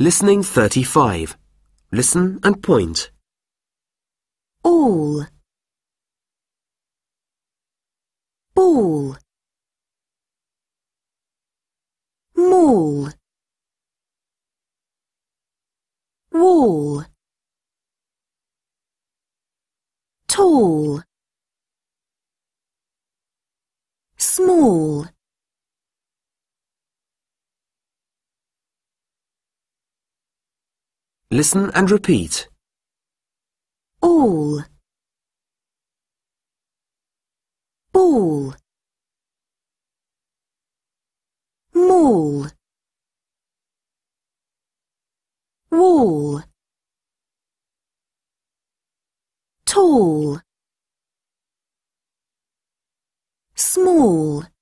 Listening 35. Listen and point. All. Ball. Mall. Wall. Tall. Small. Listen and repeat. All. Ball. Mall. Wall. Tall. Small.